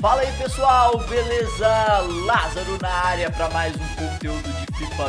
Fala aí pessoal, beleza? Lázaro na área para mais um conteúdo de FIFA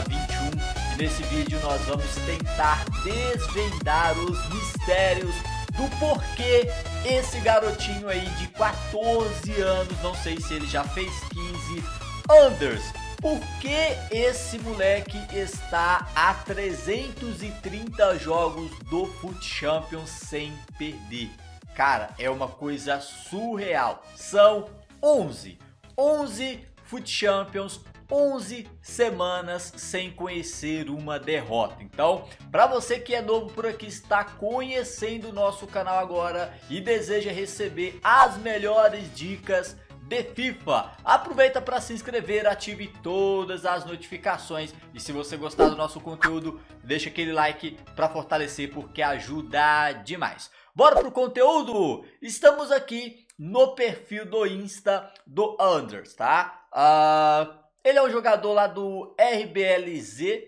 21. nesse vídeo nós vamos tentar desvendar os mistérios do porquê esse garotinho aí de 14 anos, não sei se ele já fez 15, Anders. Por que esse moleque está a 330 jogos do Foot Champions sem perder? Cara, é uma coisa surreal. São 11. 11 Foot Champions, 11 semanas sem conhecer uma derrota. Então, para você que é novo por aqui, está conhecendo o nosso canal agora e deseja receber as melhores dicas de FIFA. Aproveita para se inscrever, ative todas as notificações e se você gostar do nosso conteúdo, deixa aquele like para fortalecer porque ajuda demais. Bora pro conteúdo? Estamos aqui no perfil do Insta do Anders, tá? Uh, ele é um jogador lá do RBLZ.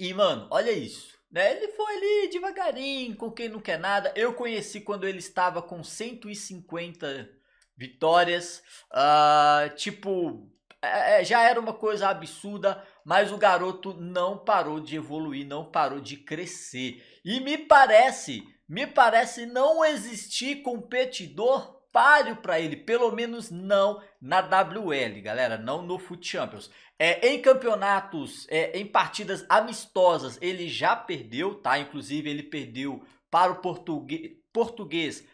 E, mano, olha isso. Né? Ele foi ali devagarinho, com quem não quer nada. Eu conheci quando ele estava com 150 vitórias. Uh, tipo, é, é, já era uma coisa absurda, mas o garoto não parou de evoluir, não parou de crescer. E me parece, me parece não existir competidor páreo para ele, pelo menos não na WL, galera, não no Foot Champions. É, em campeonatos, é, em partidas amistosas, ele já perdeu, tá? Inclusive ele perdeu para o português, português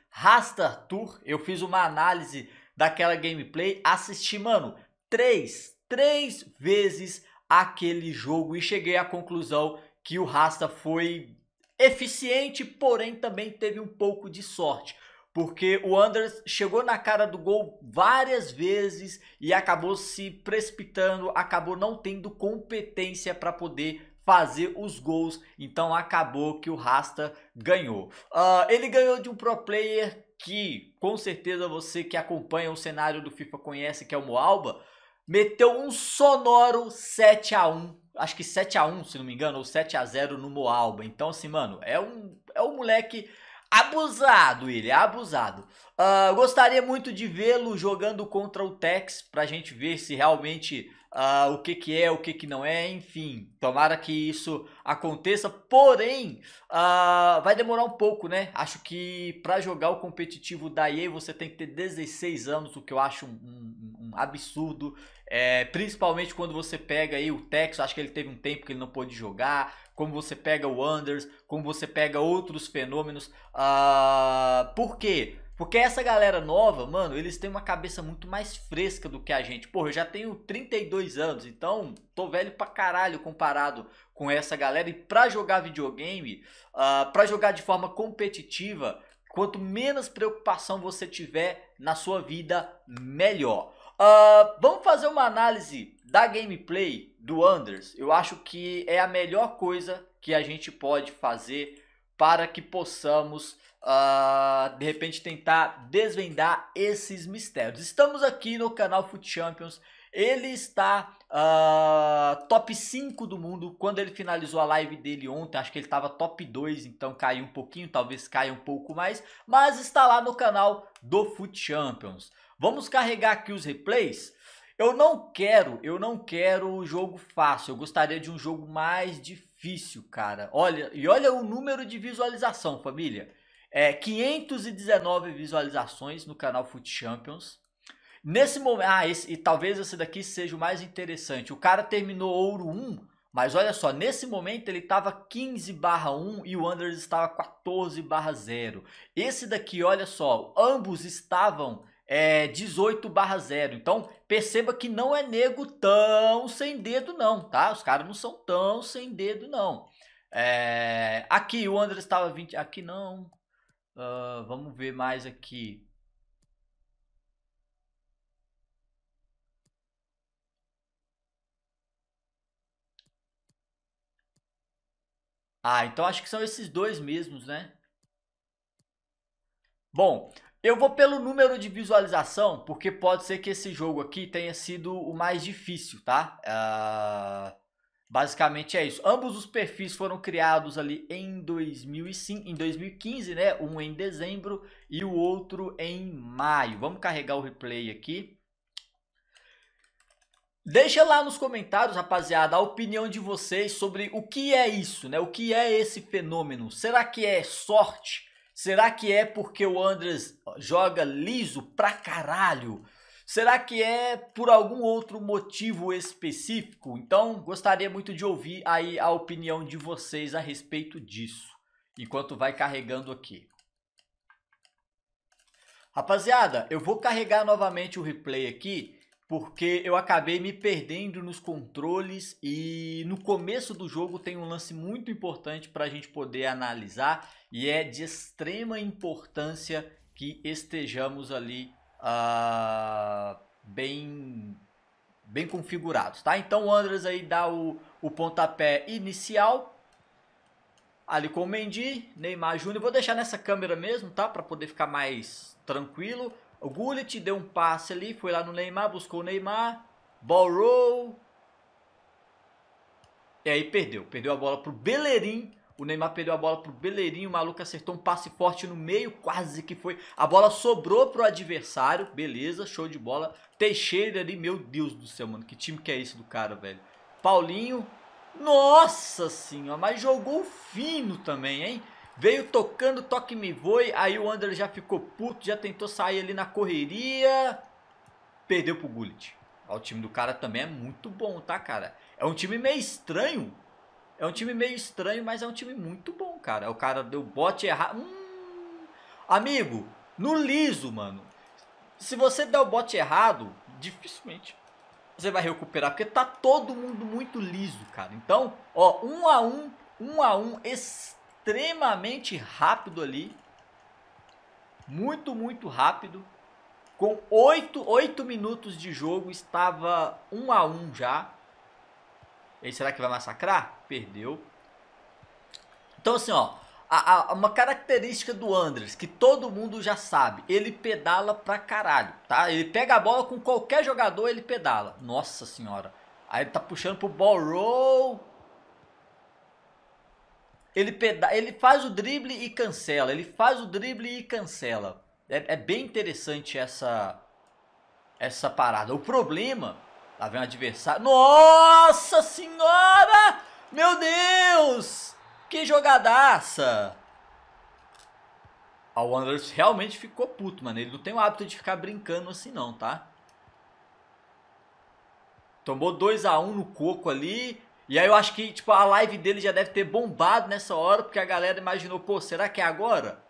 Tour. Eu fiz uma análise daquela gameplay, assisti, mano, três, três vezes aquele jogo e cheguei à conclusão que o Rasta foi eficiente, porém também teve um pouco de sorte porque o Anders chegou na cara do gol várias vezes e acabou se precipitando, acabou não tendo competência para poder fazer os gols, então acabou que o Rasta ganhou. Uh, ele ganhou de um pro player que com certeza você que acompanha o cenário do FIFA conhece, que é o Moalba, meteu um sonoro 7 a 1 acho que 7 a 1 se não me engano, ou 7 a 0 no Moalba. Então, assim, mano, é um, é um moleque Abusado, ele abusado. Uh, gostaria muito de vê-lo jogando contra o Tex pra gente ver se realmente uh, o que que é, o que que não é, enfim. Tomara que isso aconteça, porém, uh, vai demorar um pouco, né? Acho que para jogar o competitivo da EA você tem que ter 16 anos, o que eu acho um, um, um absurdo. É, principalmente quando você pega aí o Texas, acho que ele teve um tempo que ele não pôde jogar, como você pega o Anders, como você pega outros fenômenos. Ah, por quê? Porque essa galera nova, mano, eles têm uma cabeça muito mais fresca do que a gente. Porra, eu já tenho 32 anos, então tô velho pra caralho comparado com essa galera. E pra jogar videogame, uh, pra jogar de forma competitiva, quanto menos preocupação você tiver na sua vida, melhor. Uh, vamos fazer uma análise da gameplay do Anders. Eu acho que é a melhor coisa que a gente pode fazer para que possamos, uh, de repente, tentar desvendar esses mistérios. Estamos aqui no canal Foot Champions. Ele está uh, top 5 do mundo. Quando ele finalizou a live dele ontem, acho que ele estava top 2, então caiu um pouquinho, talvez caia um pouco mais. Mas está lá no canal do Foot Champions. Vamos carregar aqui os replays? Eu não quero, eu não quero um jogo fácil. Eu gostaria de um jogo mais difícil, cara. Olha, e olha o número de visualização, família. É 519 visualizações no canal Foot Champions. Nesse momento, ah, esse, e talvez esse daqui seja o mais interessante. O cara terminou ouro 1, mas olha só, nesse momento ele estava 15/1 e o Anders estava 14/0. Esse daqui, olha só, ambos estavam é, 18 barra 0. Então, perceba que não é nego tão sem dedo não, tá? Os caras não são tão sem dedo não. É, aqui, o André estava 20... Aqui não. Uh, vamos ver mais aqui. Ah, então acho que são esses dois mesmos, né? Bom, eu vou pelo número de visualização, porque pode ser que esse jogo aqui tenha sido o mais difícil, tá? Uh, basicamente é isso. Ambos os perfis foram criados ali em, 2005, em 2015, né? Um em dezembro e o outro em maio. Vamos carregar o replay aqui. Deixa lá nos comentários, rapaziada, a opinião de vocês sobre o que é isso, né? O que é esse fenômeno? Será que é sorte? Será que é porque o Andres joga liso pra caralho? Será que é por algum outro motivo específico? Então, gostaria muito de ouvir aí a opinião de vocês a respeito disso, enquanto vai carregando aqui. Rapaziada, eu vou carregar novamente o replay aqui, porque eu acabei me perdendo nos controles e no começo do jogo tem um lance muito importante para a gente poder analisar e é de extrema importância que estejamos ali uh, bem bem configurados, tá? Então o Andres aí dá o, o pontapé inicial ali com o Mendy, Neymar Júnior, vou deixar nessa câmera mesmo, tá? Para poder ficar mais tranquilo. O Gullit deu um passe ali, foi lá no Neymar, buscou o Neymar, ball roll. E aí perdeu, perdeu a bola pro Bellerin o Neymar perdeu a bola pro Beleirinho, o maluco acertou um passe forte no meio, quase que foi. A bola sobrou pro adversário, beleza, show de bola. Teixeira ali, meu Deus do céu, mano, que time que é esse do cara, velho. Paulinho, nossa senhora, mas jogou fino também, hein? Veio tocando, toque me voe, aí o André já ficou puto, já tentou sair ali na correria, perdeu pro Gullit. O time do cara também é muito bom, tá, cara? É um time meio estranho, é um time meio estranho, mas é um time muito bom, cara. O cara deu bote errado. Hum, amigo, no liso, mano. Se você der o bote errado, dificilmente você vai recuperar, porque tá todo mundo muito liso, cara. Então, ó, um a um, um a um, extremamente rápido ali. Muito, muito rápido. Com 8, minutos de jogo, estava um a um já. Ele será que vai massacrar? Perdeu. Então, assim, ó. A, a, uma característica do Andres, que todo mundo já sabe, ele pedala pra caralho, tá? Ele pega a bola com qualquer jogador, ele pedala. Nossa senhora. Aí ele tá puxando pro ball roll. Ele, peda ele faz o drible e cancela. Ele faz o drible e cancela. É, é bem interessante essa, essa parada. O problema Lá vem o adversário. Nossa senhora! Meu Deus! Que jogadaça! Ah, o Wanderers realmente ficou puto, mano. Ele não tem o hábito de ficar brincando assim não, tá? Tomou 2 a 1 um no coco ali. E aí eu acho que tipo, a live dele já deve ter bombado nessa hora, porque a galera imaginou, pô, será que é agora?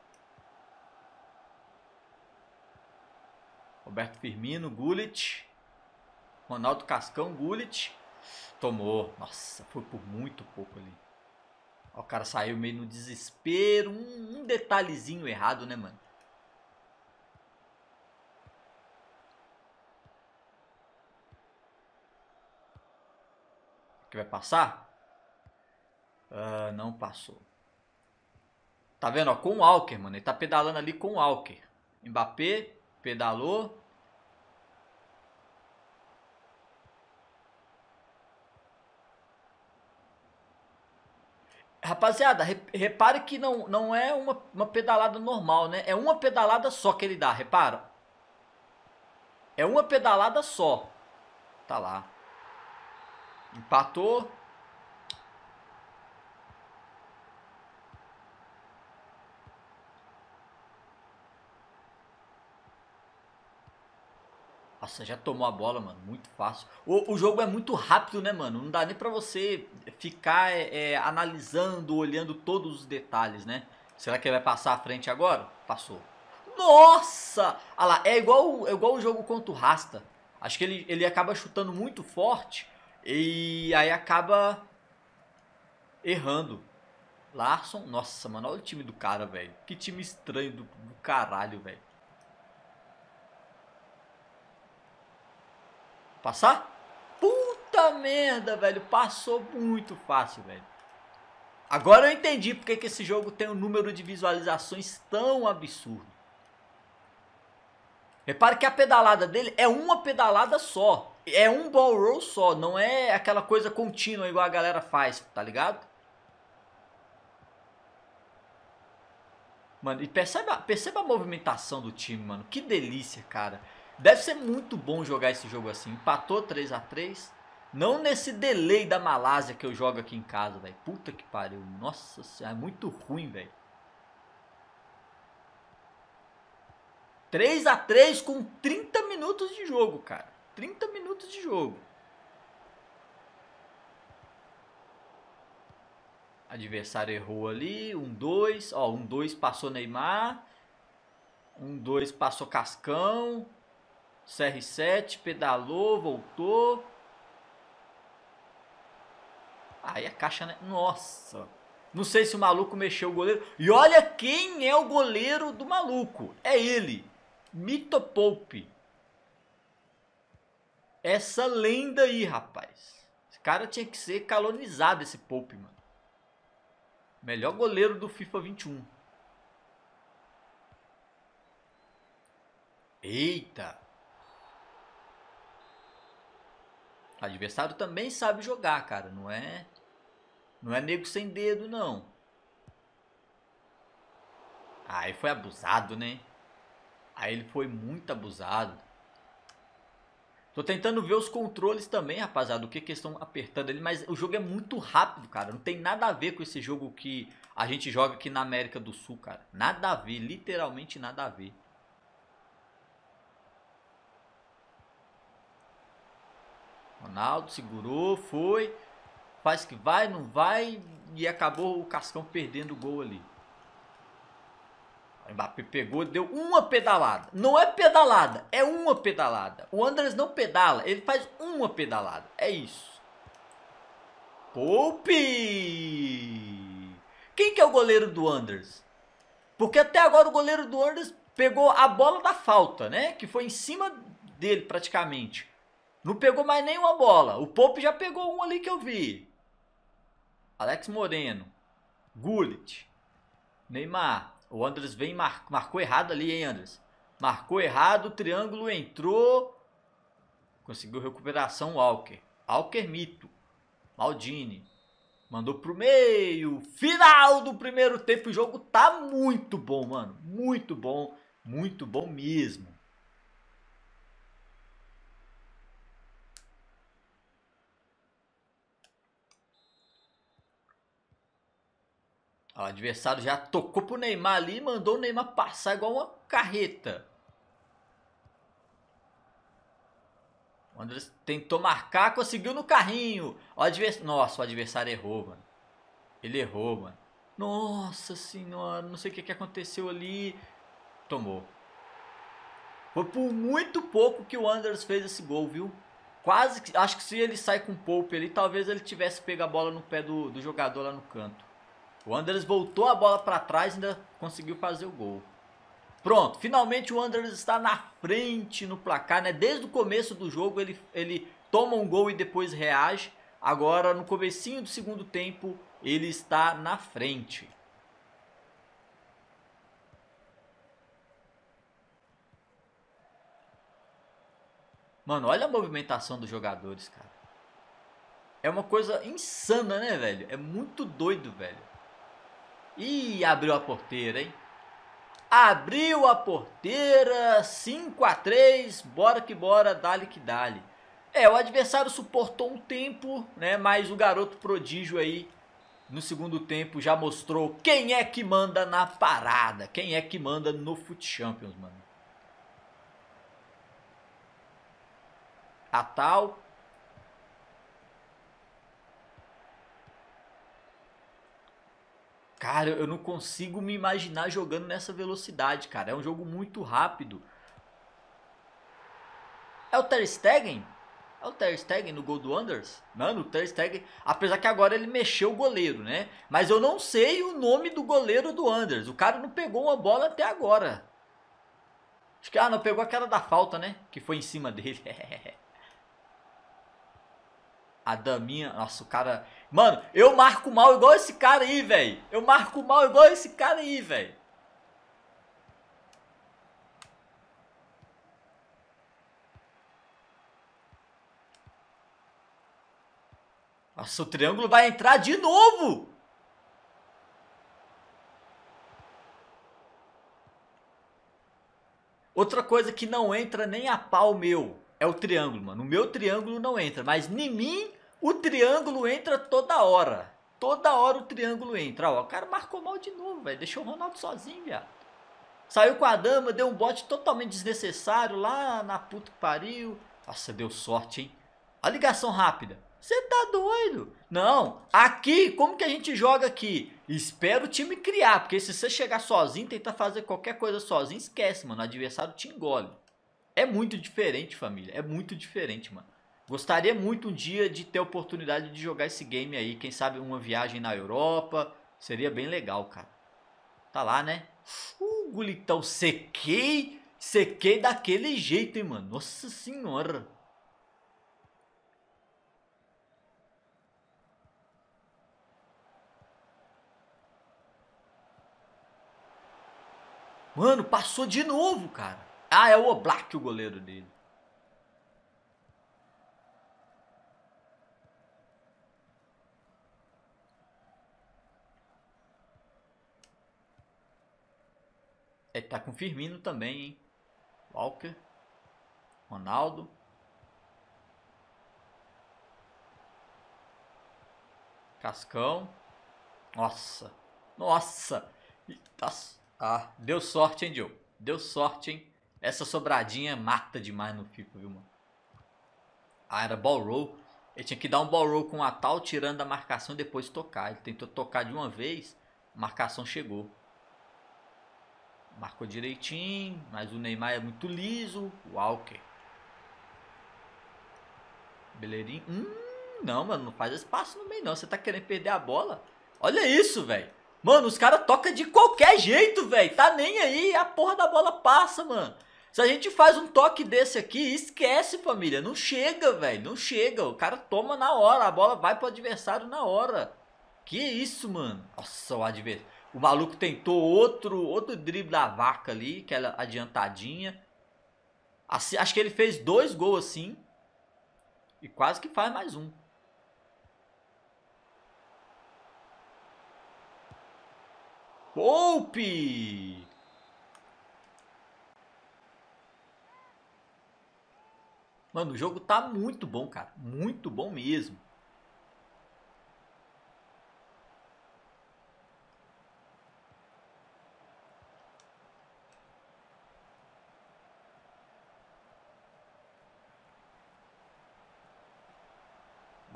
Roberto Firmino, Gullit. Ronaldo Cascão, Gullit. Tomou. Nossa, foi por muito pouco ali. o cara saiu meio no desespero. Um, detalhezinho errado, né, mano? Que vai passar? Ah, não passou. Tá vendo? Ó, com o Walker, mano. Ele tá pedalando ali com o Walker. Mbappé pedalou. Rapaziada, repare que não, não é uma, uma pedalada normal, né? É uma pedalada só que ele dá, repara. É uma pedalada só. Tá lá. Empatou. Nossa, já tomou a bola, mano. Muito fácil. O, o jogo é muito rápido, né, mano? Não dá nem pra você ficar é, é analisando, olhando todos os detalhes, né? Será que ele vai passar à frente agora? Passou. Nossa! Olha ah lá, é igual, é igual o jogo contra o Rasta. Acho que ele, ele acaba chutando muito forte e aí acaba errando. Larson, nossa, mano, olha o time do cara, velho. Que time estranho do, do caralho, velho. Passar? Puta merda, velho. Passou muito fácil, velho. Agora eu entendi porque que esse jogo tem um número de visualizações tão absurdo. Repare que a pedalada dele é uma pedalada só. É um ball roll só, não é aquela coisa contínua igual a galera faz, tá ligado? Mano, e perceba, perceba a movimentação do time, mano. Que delícia, cara. Deve ser muito bom jogar esse jogo assim. Empatou 3 x 3 Não nesse delay da Malásia que eu jogo aqui em casa, velho. Puta que pariu. Nossa senhora, é muito ruim, velho. 3 x 3 com 30 minutos de jogo, cara. 30 minutos de jogo. Adversário errou ali. 1, um, 2. Ó, 1, um, 2 passou Neymar. 1, um, 2 passou Cascão. CR7, pedalou, voltou. Aí a caixa, né? Nossa. Não sei se o maluco mexeu o goleiro. E olha quem é o goleiro do maluco. É ele. Mito Pope. Essa lenda aí, rapaz. Esse cara tinha que ser calonizado, esse Pope, mano. Melhor goleiro do FIFA 21. Eita. Adversário também sabe jogar, cara. Não é, não é nego sem dedo, não. Aí foi abusado, né? Aí ele foi muito abusado. Tô tentando ver os controles também, rapaziada, o que que estão apertando ali, mas o jogo é muito rápido, cara. Não tem nada a ver com esse jogo que a gente joga aqui na América do Sul, cara. Nada a ver, literalmente nada a ver. Ronaldo segurou, foi. Faz que vai, não vai. E acabou o Cascão perdendo o gol ali. O Mbappé pegou, deu uma pedalada. Não é pedalada, é uma pedalada. O Andres não pedala, ele faz uma pedalada. É isso. Poupe! Quem que é o goleiro do Anders? Porque até agora o goleiro do Anders pegou a bola da falta, né? Que foi em cima dele praticamente. Não pegou mais nenhuma bola. O Pope já pegou um ali que eu vi. Alex Moreno. Gullit. Neymar. O Andres vem mar... marcou errado ali, hein, Andres? Marcou errado, o triângulo entrou. Conseguiu recuperação Walker. Walker mito. Maldini. Mandou pro meio. Final do primeiro tempo. O jogo tá muito bom, mano. Muito bom. Muito bom mesmo. O adversário já tocou pro Neymar ali e mandou o Neymar passar igual uma carreta. O André tentou marcar, conseguiu no carrinho. O advers... Nossa, o adversário errou, mano. Ele errou, mano. Nossa senhora, não sei o que, que aconteceu ali. Tomou. Foi por muito pouco que o Anders fez esse gol, viu? Quase que. Acho que se ele sai com o Pope ali, talvez ele tivesse pego a bola no pé do, do jogador lá no canto. O Anders voltou a bola para trás e ainda conseguiu fazer o gol. Pronto, finalmente o Anders está na frente no placar, né? Desde o começo do jogo ele, ele toma um gol e depois reage. Agora no comecinho do segundo tempo ele está na frente. Mano, olha a movimentação dos jogadores, cara. É uma coisa insana, né, velho? É muito doido, velho. Ih, abriu a porteira, hein? Abriu a porteira, 5 a 3 bora que bora, dale que dale. É, o adversário suportou um tempo, né? Mas o garoto prodígio aí, no segundo tempo, já mostrou quem é que manda na parada, quem é que manda no Foot Champions, mano. A tal. Cara, eu não consigo me imaginar jogando nessa velocidade, cara. É um jogo muito rápido. É o Ter Stegen? É o Ter Stegen no gol do Anders? Mano, o Ter Stegen, apesar que agora ele mexeu o goleiro, né? Mas eu não sei o nome do goleiro do Anders. O cara não pegou uma bola até agora. Acho que, ah, não, pegou aquela da falta, né? Que foi em cima dele. a daminha, nossa, o cara... Mano, eu marco mal igual esse cara aí, velho. Eu marco mal igual esse cara aí, velho. Nossa, o triângulo vai entrar de novo. Outra coisa que não entra nem a pau meu é o triângulo, mano. O meu triângulo não entra, mas em mim o triângulo entra toda hora. Toda hora o triângulo entra. Ó, o cara marcou mal de novo, velho. Deixou o Ronaldo sozinho, viado. Saiu com a dama, deu um bote totalmente desnecessário lá na puta que pariu. Nossa, deu sorte, hein? A ligação rápida. Você tá doido? Não, aqui, como que a gente joga aqui? Espera o time criar, porque se você chegar sozinho, tentar fazer qualquer coisa sozinho, esquece, mano. O adversário te engole. É muito diferente, família. É muito diferente, mano. Gostaria muito um dia de ter a oportunidade de jogar esse game aí. Quem sabe uma viagem na Europa. Seria bem legal, cara. Tá lá, né? Uh, Gulitão, sequei. Sequei daquele jeito, hein, mano. Nossa senhora. Mano, passou de novo, cara. Ah, é o Oblak o goleiro dele. É, tá com Firmino também, hein? Walker. Ronaldo. Cascão. Nossa. Nossa. Tá ah, deu sorte, hein, Joe? Deu sorte, hein? Essa sobradinha mata demais no FIFA, viu, mano? Ah, era ball roll. Ele tinha que dar um ball roll com a tal, tirando a marcação e depois tocar. Ele tentou tocar de uma vez, a marcação chegou. Marcou direitinho, mas o Neymar é muito liso. Walker. Beleirinho. Hum, não, mano, não faz espaço no meio não. Você tá querendo perder a bola? Olha isso, velho. Mano, os caras tocam de qualquer jeito, velho. Tá nem aí, a porra da bola passa, mano. Se a gente faz um toque desse aqui, esquece, família. Não chega, velho. Não chega. O cara toma na hora. A bola vai pro adversário na hora. Que isso, mano. Nossa, o adversário. O maluco tentou outro outro drible da vaca ali, aquela adiantadinha. Assim, acho que ele fez dois gols assim. E quase que faz mais um. Poupe! Mano, o jogo tá muito bom, cara. Muito bom mesmo.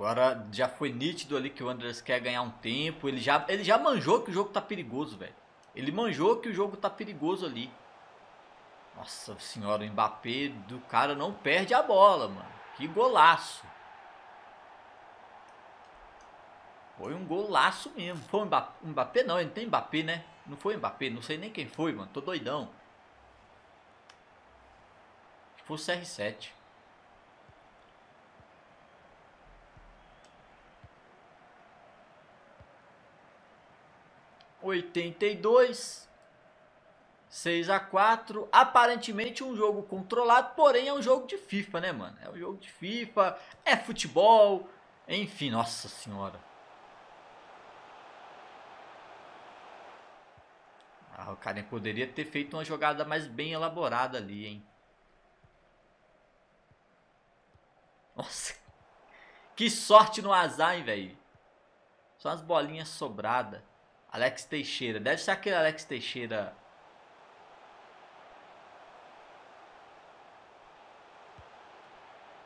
Agora já foi nítido ali que o Anders quer ganhar um tempo. Ele já, ele já manjou que o jogo tá perigoso, velho. Ele manjou que o jogo tá perigoso ali. Nossa senhora, o Mbappé do cara não perde a bola, mano. Que golaço. Foi um golaço mesmo. Foi um Mbappé, não, ele tem Mbappé, né? Não foi Mbappé, não sei nem quem foi, mano. Tô doidão. Foi o CR7. 82, 6 a 4 Aparentemente um jogo controlado, porém é um jogo de FIFA, né, mano? É um jogo de FIFA, é futebol, enfim, nossa senhora. Ah, o cara poderia ter feito uma jogada mais bem elaborada ali, hein? Nossa, que sorte no azar, hein, velho? Só as bolinhas sobradas. Alex Teixeira. Deve ser aquele Alex Teixeira.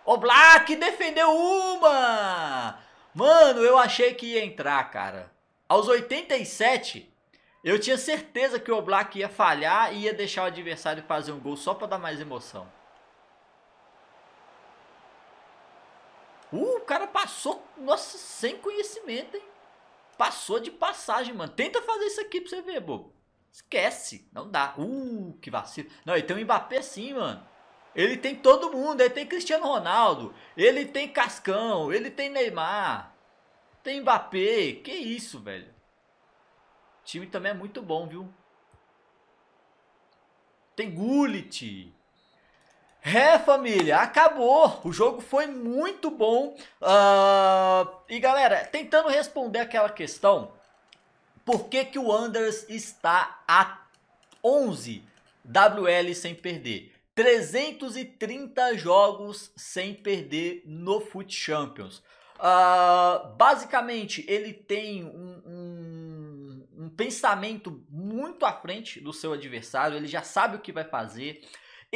O Black defendeu uma! Mano, eu achei que ia entrar, cara. Aos 87, eu tinha certeza que o Black ia falhar e ia deixar o adversário fazer um gol só para dar mais emoção. Uh, o cara passou, nossa, sem conhecimento, hein? Passou de passagem, mano. Tenta fazer isso aqui pra você ver, bobo. Esquece. Não dá. Uh, que vacilo. Não, ele tem o Mbappé sim, mano. Ele tem todo mundo. Ele tem Cristiano Ronaldo. Ele tem Cascão. Ele tem Neymar. Tem Mbappé. Que isso, velho. O time também é muito bom, viu? Tem Gullit. É, família, acabou. O jogo foi muito bom. Uh, e galera, tentando responder aquela questão, por que, que o Anders está a 11 WL sem perder? 330 jogos sem perder no Foot Champions. Uh, basicamente, ele tem um, um, um pensamento muito à frente do seu adversário, ele já sabe o que vai fazer.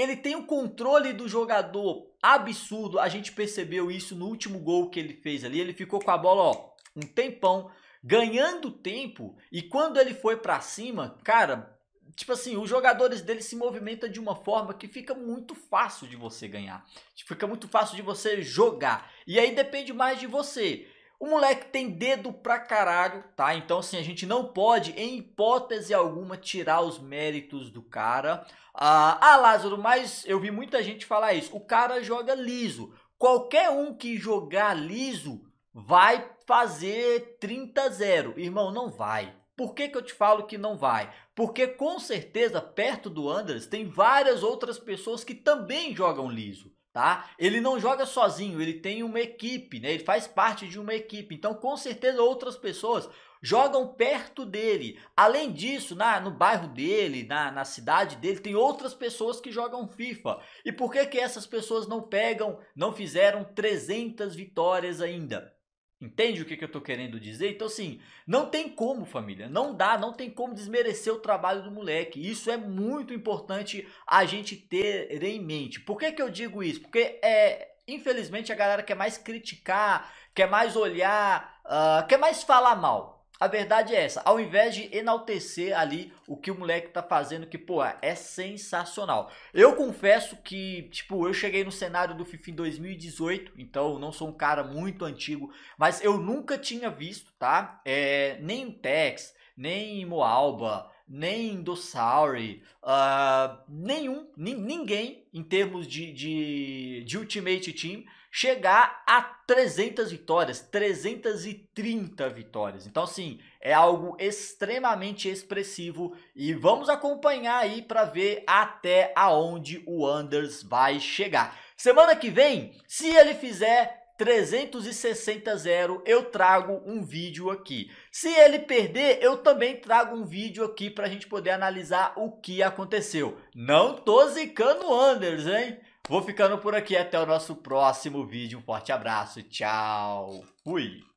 Ele tem o controle do jogador absurdo. A gente percebeu isso no último gol que ele fez ali. Ele ficou com a bola, ó, um tempão, ganhando tempo. E quando ele foi para cima, cara, tipo assim, os jogadores dele se movimentam de uma forma que fica muito fácil de você ganhar. Fica muito fácil de você jogar. E aí depende mais de você. O moleque tem dedo pra caralho, tá? Então, assim, a gente não pode, em hipótese alguma, tirar os méritos do cara. Ah, ah Lázaro, mas eu vi muita gente falar isso. O cara joga liso. Qualquer um que jogar liso vai fazer 30-0. Irmão, não vai. Por que, que eu te falo que não vai? Porque com certeza perto do Anders tem várias outras pessoas que também jogam liso tá? Ele não joga sozinho, ele tem uma equipe, né? Ele faz parte de uma equipe. Então, com certeza outras pessoas jogam perto dele. Além disso, na, no bairro dele, na, na cidade dele, tem outras pessoas que jogam FIFA. E por que que essas pessoas não pegam, não fizeram 300 vitórias ainda? Entende o que, que eu tô querendo dizer? Então, assim, não tem como, família. Não dá, não tem como desmerecer o trabalho do moleque. Isso é muito importante a gente ter em mente. Por que, que eu digo isso? Porque, é, infelizmente, a galera quer mais criticar, quer mais olhar, uh, quer mais falar mal. A verdade é essa, ao invés de enaltecer ali o que o moleque tá fazendo, que, pô, é sensacional. Eu confesso que, tipo, eu cheguei no cenário do FIFA em 2018, então não sou um cara muito antigo, mas eu nunca tinha visto, tá? É, nem Tex, nem Moalba, nem Dossauri, uh, ah, nenhum, ninguém em termos de, de, de Ultimate Team chegar a 300 vitórias, 330 vitórias. Então, sim, é algo extremamente expressivo e vamos acompanhar aí para ver até aonde o Anders vai chegar. Semana que vem, se ele fizer 360 0, eu trago um vídeo aqui. Se ele perder, eu também trago um vídeo aqui para a gente poder analisar o que aconteceu. Não tô zicando o Anders, hein? Vou ficando por aqui. Até o nosso próximo vídeo. Um forte abraço. Tchau. Fui.